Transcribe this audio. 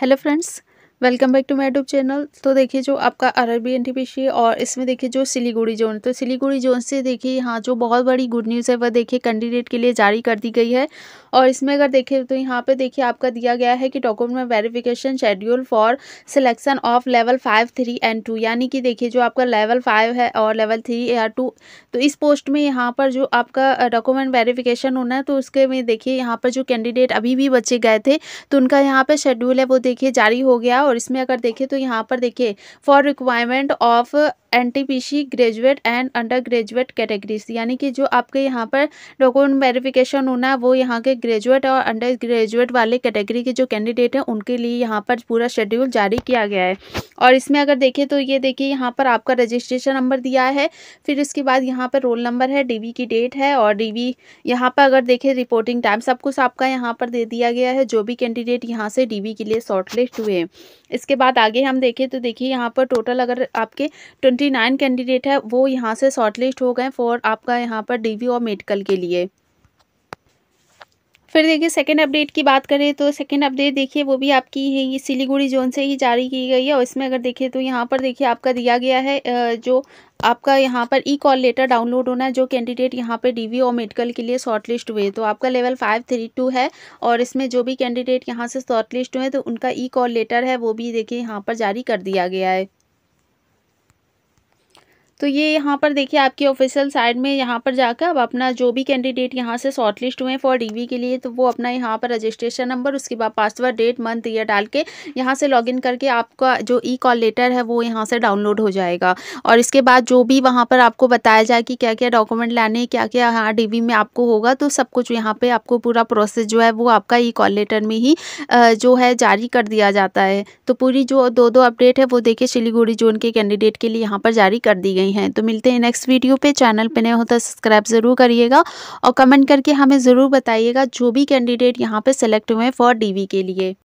hello friends welcome back to my YouTube channel तो देखिए जो आपका अरबी एन टी और इसमें देखिए जो सिलीगुड़ी जोन तो सिलीगुड़ी जोन से देखिए यहाँ जो बहुत बड़ी गुड न्यूज़ है वह देखिए कैंडिडेट के लिए जारी कर दी गई है और इसमें अगर देखें तो यहाँ पे देखिए आपका दिया गया है कि document verification schedule for selection of level five three and two यानी कि देखिए जो आपका लेवल फाइव है और लेवल थ्री या टू तो इस पोस्ट में यहाँ पर जो आपका डॉक्यूमेंट वेरिफिकेशन होना है तो उसके में देखिए यहाँ पर जो कैंडिडेट अभी भी बचे गए थे तो उनका यहाँ पर शेड्यूल है वो देखिए जारी हो गया और इसमें अगर देखें तो यहाँ पर देखिए for requirement of C graduate and under graduate categories यानी कि जो आपके यहाँ पर डॉक्यूमेंट वेरिफिकेशन होना है वो यहाँ के ग्रेजुएट और अंडर ग्रेजुएट वाले कैटेगरी के जो कैंडिडेट हैं उनके लिए यहाँ पर पूरा शेड्यूल जारी किया गया है और इसमें अगर देखें तो ये देखिए यहाँ पर आपका रजिस्ट्रेशन नंबर दिया है फिर इसके बाद यहाँ पर रोल नंबर है डीवी की डेट है और डीवी यहाँ पर अगर देखें रिपोर्टिंग टाइम सब कुछ आपका यहाँ पर दे दिया गया है जो भी कैंडिडेट यहाँ से डीवी के लिए शॉर्टलिस्ट हुए हैं इसके बाद आगे हम देखें तो देखिए यहाँ पर टोटल अगर आपके ट्वेंटी नाइन कैंडिडेट है वो यहाँ से शॉर्टलिस्ट हो गए फॉर आपका यहाँ पर डीवी और मेडिकल के लिए फिर देखिए सेकेंड अपडेट की बात करें तो सेकेंड अपडेट देखिए वो भी आपकी है ये सिलीगुड़ी जोन से ही जारी की गई है और इसमें अगर देखिए तो यहाँ पर देखिए आपका दिया गया है जो आपका यहाँ पर ई कॉल लेटर डाउनलोड होना है जो कैंडिडेट यहाँ पर डीवी और मेडिकल के लिए शॉर्ट लिस्ट हुए तो आपका लेवल फाइव थ्री टू है और इसमें जो भी कैंडिडेट यहाँ से शॉर्ट लिस्ट हुए तो उनका ई कॉल लेटर है वो भी देखिए यहाँ पर जारी कर दिया गया है तो ये यहाँ पर देखिए आपकी ऑफिशियल साइड में यहाँ पर जाकर अब अपना जो भी कैंडिडेट यहाँ से शॉर्ट लिस्ट हुए फॉर डीवी के लिए तो वो अपना यहाँ पर रजिस्ट्रेशन नंबर उसके बाद पासवर्ड डेट मंथ ईयर डाल के यहाँ से लॉगिन करके आपका जो ई कॉल लेटर है वो यहाँ से डाउनलोड हो जाएगा और इसके बाद जो भी वहाँ पर आपको बताया जाए कि क्या क्या डॉक्यूमेंट लाने क्या क्या हाँ डी में आपको होगा तो सब कुछ यहाँ पर आपको पूरा प्रोसेस जो है वो आपका ई कॉल लेटर में ही जो है जारी कर दिया जाता है तो पूरी जो दो दो अपडेट है वो देखिए सिलीगुड़ी जोन के कैंडिडेट के लिए यहाँ पर जारी कर दी गई नहीं है तो मिलते हैं नेक्स्ट वीडियो पे चैनल पे नए हो तो सब्सक्राइब ज़रूर करिएगा और कमेंट करके हमें ज़रूर बताइएगा जो भी कैंडिडेट यहाँ पे सेलेक्ट हुए हैं फॉर डीवी के लिए